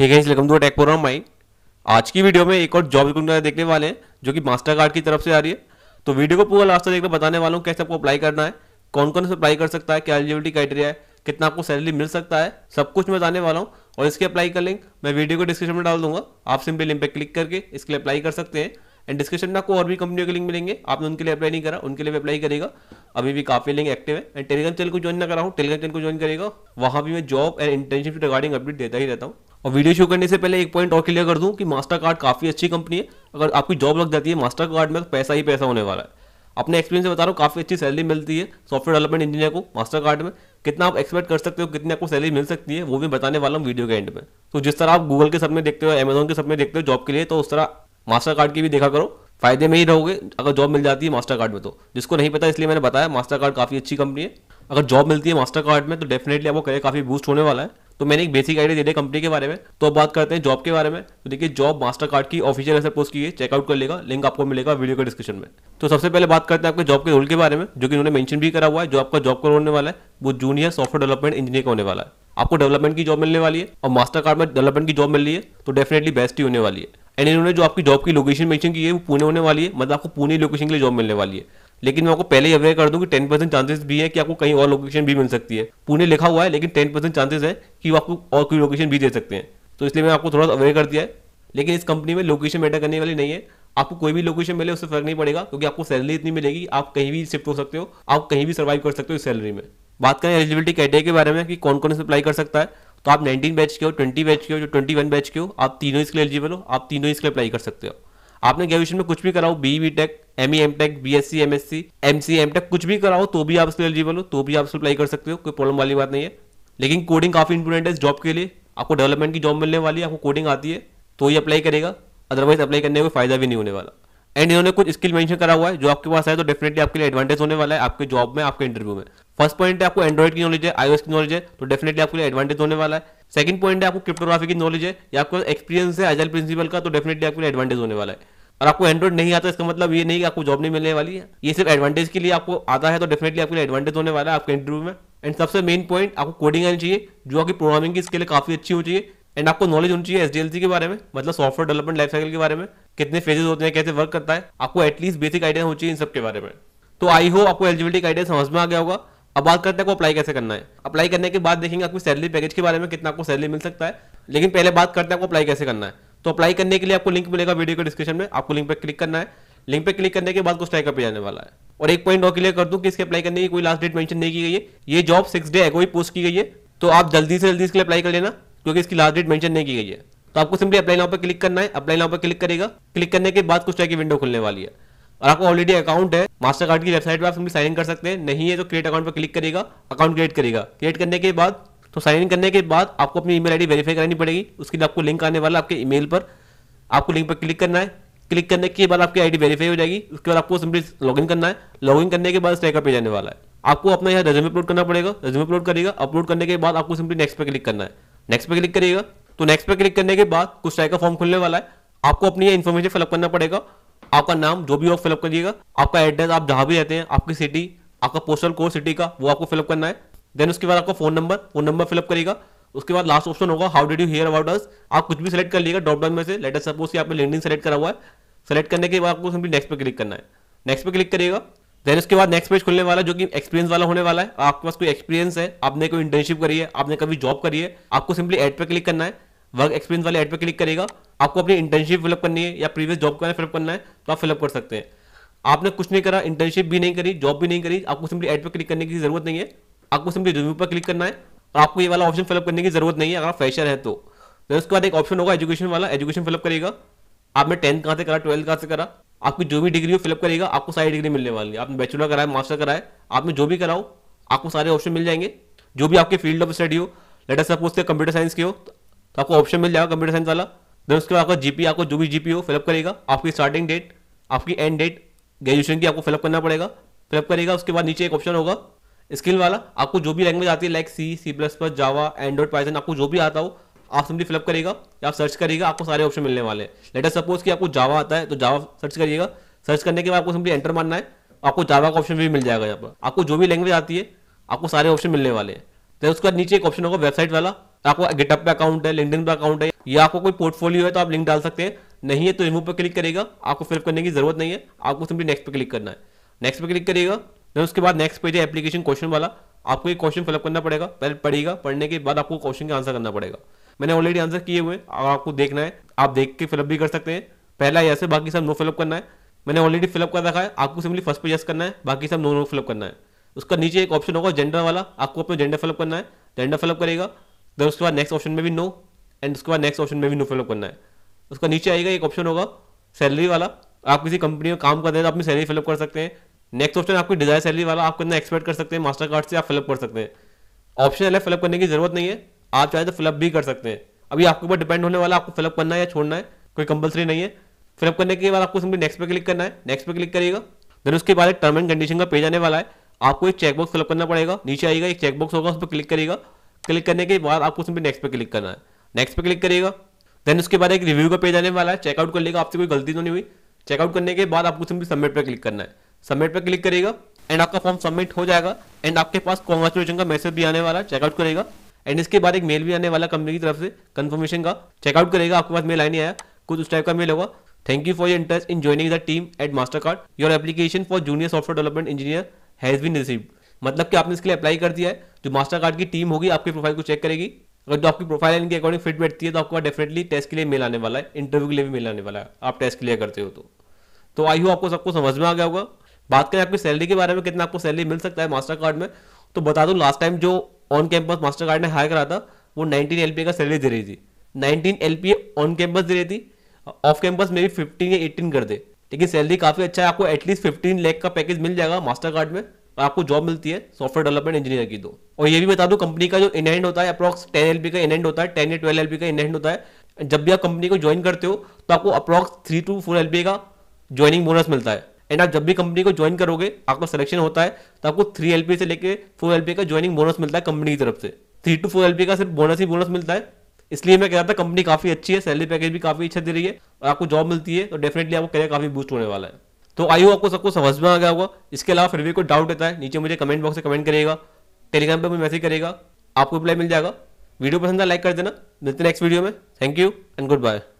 hey guys welcome to program my आज की video में एक और जॉब रिक्रूटमेंट देखने वाले हैं जो कि मास्टर कार्ड की तरफ से आ रही है तो वीडियो को पूरा लास्ट तक देखकर बताने वाला हूँ कैसे आपको अप्लाई करना है कौन कौन से अप्लाई कर सकता है क्या एलिजिबिलिटी क्राइटेरिया है कितना आपको सैलरी मिल सकता है सब कुछ मैं बताने वाला हूँ और इसके अप्लाई का लिंक मैं वीडियो को डिस्क्रिप्शन में डाल दूंगा आप सिंपली लिंक पर क्लिक करके इसके लिए अप्लाई कर सकते हैं एंड डिस्क्रिप्शन में आपको और भी कंपनियों के लिंक मिलेंगे आपने उनके लिए अप्लाई नहीं करा उनके लिए भी अप्लाई करेगा अभी भी काफी लिंक एक्टिव है एंड टेलीग्राम चैनल को ज्वाइन ना करा हूँ टेलीग्राम चैनल को ज्वाइन करेगा वहाँ भी मैं job and internship regarding update देता ही रहता हूँ और वीडियो शुरू करने से पहले एक पॉइंट और क्लियर कर दूं कि मास्टर कार्ड काफ़ी अच्छी कंपनी है अगर आपकी जॉब लग जाती है मास्टर कार्ड में तो पैसा ही पैसा होने वाला है अपने एक्सपीरियंस से बता रहा हूँ काफ़ी अच्छी सैलरी मिलती है सॉफ्टवेयर डेवलपमेंट इंजीनियर को मास्टर कार्ड में कितना आप एक्सपेक्ट कर सकते हो कितनी आपको सैलरी मिल सकती है वो भी बताने वाला हूँ वीडियो के एंड में तो जिस तरह आप गूगल के सब में देखते हो अमेजोन के सब में देखते हो जॉब के लिए तो उस तरह मास्टर कार्ड की भी देखा करो फायदे में ही रहोगे अगर जॉब मिल जाती है मास्टर कार्ड में तो जिसको नहीं पता इसलिए मैंने बताया मास्टर कार्ड काफ़ी अच्छी कंपनी है अगर जॉब मिलती है मास्टर कार्ड में तो डेफिनेटली आपको करियर काफ़ी बूस्ट होने वाला है तो मैंने एक बेसिक आइडिया दे दिया कंपनी के बारे में तो अब बात करते हैं जॉब के बारे में तो देखिए जॉब मास्टर कार्ड की ऑफिशियल ऐसे पोस्ट की है चेकआउट कर लेगा लिंक आपको मिलेगा वीडियो के डिस्क्रिप्शन में तो सबसे पहले बात करते हैं आपके जॉब के रोल के बारे में जो कि उन्होंने मेंशन भी करा हुआ है जो आपका जॉब का होने वाला है वो जूनियर सॉफ्टवेयर डेवलपमेंट इंजीनियर का होने वाला है आपको डेवलपमेंट की जॉब मिलने वाली है और मास्टर कार्ड में डेवलपमेंट की जॉब मिल रही है तो डेफिनेटली बेस्ट ही होने वाली है एंड इन्होंने जो आपकी जॉब की लोकेशन मेंशन की है वो पुणे होने वाली है मतलब आपको पुणे लोकेशन के लिए जॉब मिलने वाली है लेकिन मैं आपको पहले ही अवेयर कर दूं कि टेन परसेंट चांसेस भी है कि आपको कहीं और लोकेशन भी मिल सकती है पुणे लिखा हुआ है लेकिन टेन परसेंट चांसेस है कि वो आपको और कोई लोकेशन भी दे सकते हैं तो इसलिए मैं आपको थोड़ा सा अवेयर कर दिया है लेकिन इस कंपनी में लोकेशन मैटर करने वाली नहीं है आपको कोई भी लोकेशन मिले उससे फर्क नहीं पड़ेगा क्योंकि आपको सैलरी इतनी मिलेगी आप कहीं भी शिफ्ट हो सकते हो आप कहीं भी सर्वाइव कर सकते हो इस सैलरी में बात करें एलिजिबिलिटी कैटेगरी के बारे में कि कौन कौन से अप्लाई कर सकता है तो आप 19 बैच के हो 20 बैच के हो जो 21 बैच के हो आप तीनों इसके लिए एलिजिबल हो आप तीनों इसके लिए अप्लाई कर सकते हो आपने ग्रेजुएशन में कुछ भी कराओ B B tech M E M tech B S C M S C M C M tech कुछ भी कराओ तो भी आप उसमें एलिजिबल हो तो भी आप उसमें अप्लाई कर सकते हो कोई प्रॉब्लम वाली बात नहीं है लेकिन कोडिंग काफ़ी इंपोर्टेंट है जॉब के लिए आपको डेवलपमेंट की जॉब मिलने वाली है आपको कोडिंग आती है तो ही अप्लाई करेगा अदरवाइज अप्लाई करने का फायदा भी नहीं होने वाला एंड इन्होंने कुछ स्किल मेंशन करा हुआ है जो आपके पास है तो डेफिनेटली आपके लिए एडवांटेज होने वाला है आपके जॉब में आपके इंटरव्यू में फर्स्ट पॉइंट है आपको एंड्रॉइड की नॉलेज है आईओएस की नॉलेज है तो डेफिनेटली आपके लिए एडवांटेज होने वाला है सेकंड पॉइंट है आपको क्रिप्टोग्राफी की नॉलेज है या आपको एक्सपीरियंस है एजल प्रिंसिपल का तो डेफिनेटली आपके लिए एडवांटेज होने वाला है और आपको एंड्रॉइड नहीं आता इसका मतलब ये नहीं कि आपको जॉब नहीं मिलने वाली है ये सिर्फ एडवांटेज के लिए आपको आता है तो डेफिनेटली आपके लिए एडवांटेज होने वाला है आपके इंटरव्यू में एंड सबसे मेन पॉइंट आपको कोडिंग आनी चाहिए जो आपकी प्रोग्रामिंग की स्किल काफी अच्छी होनी चाहिए एंड आपको नॉलेज होनी चाहिए एस के बारे में मतलब सॉफ्टवेयर डेवलपमेंट लाइफ साइकिल के बारे में कितने फेजेस होते हैं कैसे वर्क करता है आपको एटलीस्ट बेसिक आइडिया होनी चाहिए इन सब के बारे में तो आई हो आपको एलिजिबिलिटी का आइडिया समझ में आ गया होगा अब बात करते हैं आपको अप्लाई कैसे करना है अप्लाई करने के बाद देखेंगे आपकी सैलरी पैकेज के बारे में कितना आपको सैलरी मिल सकता है लेकिन पहले बात करते हैं आपको अप्लाई कैसे करना है तो अप्लाई करने के लिए आपको लिंक मिलेगा वीडियो के डिस्क्रिप्शन में आपको लिंक पर क्लिक करना है लिंक पर क्लिक करने के बाद कुछ टाइप पे जाने वाला है और एक पॉइंट और क्लियर कर दूं कि इसके अप्लाई करने की कोई लास्ट डेट मेंशन नहीं की गई है ये जॉब सिक्स डे है कोई पोस्ट की गई है तो आप जल्दी से जल्दी इसके लिए अप्लाई कर लेना क्योंकि इसकी लास्ट डेट मेंशन नहीं की गई है तो आपको सिंपली अप्लाई नाउ पर क्लिक करना है अप्लाई नाउ पर क्लिक करेगा क्लिक करने के बाद कुछ टाइप की विंडो खुलने वाली है और आपको ऑलरेडी अकाउंट है मास्टर कार्ड की वेबसाइट पर आप सिंपली साइन इन कर सकते हैं नहीं है तो क्रिएट अकाउंट पर क्लिक करेगा अकाउंट क्रिएट करेगा क्रिएट करने के बाद तो साइन इन करने के बाद आपको अपनी ईमेल आईडी वेरीफाई करानी पड़ेगी उसके लिए आपको लिंक आने वाला आपके ईमेल पर आपको लिंक पर क्लिक करना है क्लिक करने के बाद आपकी आईडी वेरीफाई हो जाएगी उसके बाद आपको सिंपली लॉगिन करना है लॉगिन करने के बाद स्टेक पे जाने आने वाला है आपको अपना यहाँ रेज्यूमे अपलोड करना पड़ेगा रेज्यूमे अपलोड करेगा अपलोड करने के बाद आपको सिंपली नेक्स्ट पर क्लिक करना है नेक्स्ट पर क्लिक करिएगा तो नेक्स्ट पर क्लिक करने के बाद कुछ टाइप का फॉर्म खुलने वाला है आपको अपनी ये इन्फॉर्मेशन फिलअप करना पड़ेगा आपका नाम जो भी हो फिलअप करिएगा आपका एड्रेस आप जहाँ भी रहते हैं आपकी सिटी आपका पोस्टल कोड सिटी का वो आपको फिलअप करना है देन उसके बाद आपका phone number phone number fill up करेगा उसके बाद लास्ट ऑप्शन होगा how did you hear about us आप कुछ भी सिलेक्ट कर लीजिएगा ड्रॉपडाउन में से लेटर सपोज आपने लिंकडिन सेलेक्ट करा हुआ है सेलेक्ट करने के बाद आपको सिंपली नेक्स्ट पे क्लिक करना है नेक्स्ट पे क्लिक करिएगा देन उसके बाद नेक्स्ट पेज खुलने वाला जो कि एक्सपीरियंस वाला होने वाला है आपके पास कोई एक्सपीरियंस है आपने कोई इंटर्नशिप करी है आपने कभी जॉब करी है आपको सिंपली एड पे क्लिक करना है वर्क एक्सपीरियंस वाले एड पे क्लिक करेगा आपको अपनी इंटर्नशिप फिलअप करनी है या प्रीवियस जॉब का फिलअप करना है तो आप फिलअप कर सकते हैं आपने कुछ नहीं करा इंटर्नशिप भी नहीं करी जॉब भी नहीं करी आपको सिंपली एड पे क्लिक करने की जरूरत नहीं है आपको सिंपली रिव्यू पर क्लिक करना है आपको ये वाला ऑप्शन फिलअप करने की जरूरत नहीं है अगर आप फ्रेशर है तो देन उसके बाद एक ऑप्शन होगा एजुकेशन वाला एजुकेशन फिलअप करेगा आपने टेंथ कहाँ से करा ट्वेल्थ कहाँ से करा आपकी जो भी डिग्री हो फिलअप करेगा आपको सारी डिग्री मिलने वाली है आपने बैचलर कराए मास्टर कराए आपने जो भी कराओ आपको सारे ऑप्शन मिल जाएंगे जो भी आपके फील्ड ऑफ स्टडी हो लेटर सपोज के कंप्यूटर साइंस के हो तो आपको ऑप्शन मिल जाएगा कंप्यूटर साइंस वाला देन उसके बाद आपका जीपी आपको जो भी जीपी हो फिलअप करेगा आपकी स्टार्टिंग डेट आपकी एंड डेट ग्रेजुएशन की आपको फिलअप करना पड़ेगा फिलअप करेगा उसके बाद नीचे एक ऑप्शन होगा स्किल वाला आपको जो भी लैंग्वेज आती है like C C plus plus Java Android Python आपको जो भी आता हो आप सिंपली फिलअप करेगा या आप सर्च करिएगा आपको सारे ऑप्शन मिलने वाले हैं लेटर सपोज कि आपको जावा आता है तो जावा सर्च करिएगा सर्च करने के बाद आपको सिंपली एंटर मारना है आपको जावा का ऑप्शन भी मिल जाएगा यहाँ पर आपको जो भी लैंग्वेज आती है आपको सारे ऑप्शन मिलने वाले हैं तो उसके बाद नीचे एक ऑप्शन होगा वेबसाइट वाला आपको गिटअप पे अकाउंट है लिंकडिन पे अकाउंट है या आपको कोई पोर्टफोलियो है तो आप लिंक डाल सकते हैं नहीं है तो रिमूव पर क्लिक करेगा आपको फिलअप करने की जरूरत नहीं है आपको सिंपली नेक्स्ट पर क्लिक करना है नेक्स्ट पे क्लिक करिएगा देन उसके बाद नेक्स्ट पेज है एप्लीकेशन क्वेश्चन वाला आपको एक क्वेश्चन फिलअप करना पड़ेगा पहले पढ़ेगा पढ़ने के बाद आपको क्वेश्चन का आंसर करना पड़ेगा मैंने ऑलरेडी आंसर किए हुए आपको देखना है आप देख के फिलअप भी कर सकते हैं पहला यस है बाकी सब नो फिलअप करना है मैंने ऑलरेडी फिलअप कर रखा है आपको सिंपली फर्स्ट पे यस करना है बाकी सब नो नो फिलअप करना है उसका नीचे एक ऑप्शन होगा जेंडर वाला आपको अपना जेंडर फिलअप करना है जेंडर फिलअप करेगा देन उसके बाद नेक्स्ट ऑप्शन में भी नो एंड उसके बाद नेक्स्ट ऑप्शन में भी नो फिलअप करना है उसका नीचे आएगा एक ऑप्शन होगा सैलरी वाला आप किसी कंपनी में काम कर रहे हैं तो अपनी सैलरी फिलअप कर सकते हैं नेक्स्ट ऑप्शन आपकी डिजायर सैलरी वाला आप कितना एक्सपेक्ट कर सकते हैं मास्टर कार्ड से आप फिलअप कर सकते हैं ऑप्शन है फिलअप करने की जरूरत नहीं है आप चाहे तो फिलअप भी कर सकते हैं अभी आपके ऊपर डिपेंड होने वाला आपको फिलअप करना है या छोड़ना है कोई कंपलसरी नहीं है फिलअप करने के बाद आपको सिंपली नेक्स्ट पे क्लिक करना है नेक्स्ट पे क्लिक करिएगा देन उसके बाद एक टर्म एंड कंडीशन का पेज आने वाला है आपको एक चेकबॉक्स फिलअप करना पड़ेगा नीचे आएगा एक चेकबॉक्स होगा उस पर क्लिक करिएगा क्लिक करने के बाद आपको सिंपली नेक्स्ट पे क्लिक करना है नेक्स्ट पे क्लिक करिएगा देन उसके बाद एक रिव्यू का पेज आने वाला है चेकआउट कर लेगा आपसे कोई गलती तो नहीं हुई चेकआउट करने के बाद आपको सिंपली सबमिट पर क्लिक करना है सबमिट पर क्लिक करेगा एंड आपका फॉर्म सबमिट हो जाएगा एंड आपके पास कॉन्ग्रेचुलेशन का मैसेज भी आने वाला चेकआउट करेगा एंड इसके बाद एक मेल भी आने वाला कंपनी की तरफ से कंफर्मेशन का चेकआउट करेगा आपके पास मेल आने आया कुछ उस टाइप का मेल होगा thank you for your interest in joining the team at Mastercard your application for junior software development engineer has been received मतलब कि आपने इसके लिए अप्लाई कर दिया है जो मास्टर कार्ड की टीम होगी आपकी प्रोफाइल को चेक करेगी अगर जो आपकी प्रोफाइल इनके अकॉर्डिंग फिट बैठती है तो आपको डेफिनेटली टेस्ट के लिए मेल आने वाला है इंटरव्यू के लिए भी मेल आने वाला है आप टेस्ट क्लियर करते हो तो आई हो तो आपको सबको समझ में आ गया होगा बात करें आपकी सैलरी के बारे में कितना आपको सैलरी मिल सकता है मास्टर कार्ड में तो बता दूं लास्ट टाइम जो ऑन कैंपस मास्टर कार्ड ने हायर करा था वो 19 एल का सैलरी दे रही थी 19 एल ऑन कैंपस दे रही थी ऑफ कैंपस में भी फिफ्टीन या एटीन कर दे लेकिन सैलरी काफ़ी अच्छा है आपको एटलीस्ट फिफ्टीन लैख का पैकेज मिल जाएगा मास्टर कार्ड में और आपको जॉब मिलती है सॉफ्टवेयर डेवलपमेंट इंजीनियर की तो और ये भी बता दूं कंपनी का जो एंड होता है अप्रॉक्स टेन एल का एंड होता है टेन या ट्वेल्व एल का एंड होता है जब भी आप कंपनी को ज्वाइन करते हो तो आपको approx three to four L का ज्वाइनिंग बोनस मिलता है एंड आप जब भी कंपनी को ज्वाइन करोगे आपका सिलेक्शन होता है तो आपको थ्री एल से लेकर फोर एल का ज्वाइनिंग बोनस मिलता है कंपनी की तरफ से थ्री टू फोर एल का सिर्फ बोनस ही बोनस मिलता है इसलिए मैं कह रहा था कंपनी काफी अच्छी है सैलरी पैकेज भी काफी अच्छा दे रही है और आपको जॉब मिलती है तो डेफिनेटली आपको करियर काफी बूस्ट होने वाला है तो आई हो आपको सबको समझ में आ गया होगा इसके अलावा फिर भी कोई डाउट रहता है नीचे मुझे कमेंट बॉक्स से कमेंट करेगा टेलीग्राम पर मुझे मैसेज करेगा आपको रिप्लाई मिल जाएगा वीडियो पसंद है लाइक कर देना मिलते नेक्स्ट वीडियो में thank you and good bye